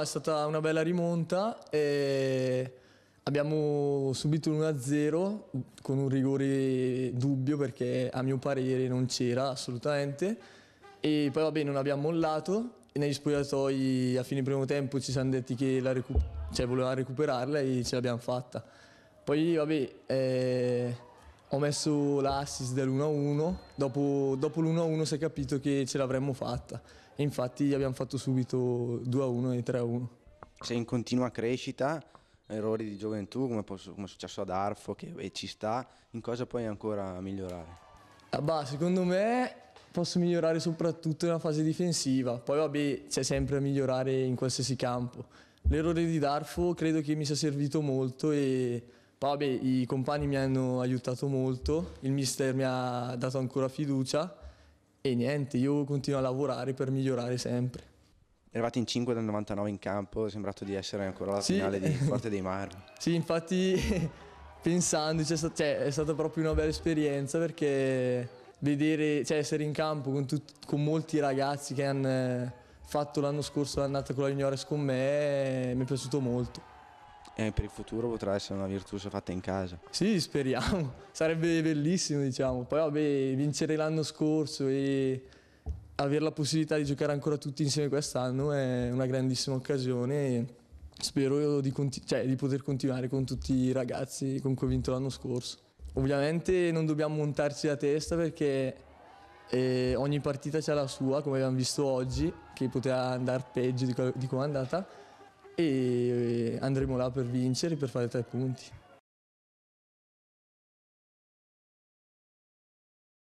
È stata una bella rimonta e abbiamo subito l'1-0 con un rigore dubbio perché a mio parere non c'era assolutamente e poi vabbè non abbiamo mollato e negli spogliatoi a fine primo tempo ci siamo detti che la recu cioè, voleva recuperarla e ce l'abbiamo fatta. Poi vabbè... Eh ho messo l'assist dell'1-1, dopo, dopo l'1-1 si è capito che ce l'avremmo fatta e infatti abbiamo fatto subito 2-1 e 3-1. Sei in continua crescita, errori di gioventù come, posso, come è successo ad Arfo che beh, ci sta, in cosa puoi ancora migliorare? Ah, bah, secondo me posso migliorare soprattutto nella fase difensiva, poi vabbè c'è sempre a migliorare in qualsiasi campo. L'errore di Darfo credo che mi sia servito molto e Vabbè, i compagni mi hanno aiutato molto, il mister mi ha dato ancora fiducia e niente, io continuo a lavorare per migliorare sempre. Eravate in 5 dal 99 in campo, è sembrato di essere ancora la sì. finale di Forte dei Marmi. sì, infatti pensando, cioè, è stata proprio una bella esperienza perché vedere, cioè, essere in campo con, con molti ragazzi che hanno eh, fatto l'anno scorso l'annata con la juniores con me eh, mi è piaciuto molto e eh, per il futuro potrà essere una Virtus fatta in casa. Sì, speriamo, sarebbe bellissimo diciamo, poi vabbè vincere l'anno scorso e avere la possibilità di giocare ancora tutti insieme quest'anno è una grandissima occasione spero di, cioè, di, poter continuare con tutti i ragazzi con cui ho vinto l'anno scorso. Ovviamente non dobbiamo montarci la testa perché eh, ogni partita c'è la sua, come abbiamo visto oggi, che poteva andare peggio di, di come è andata e eh, andremo là per vincere, per fare tre punti.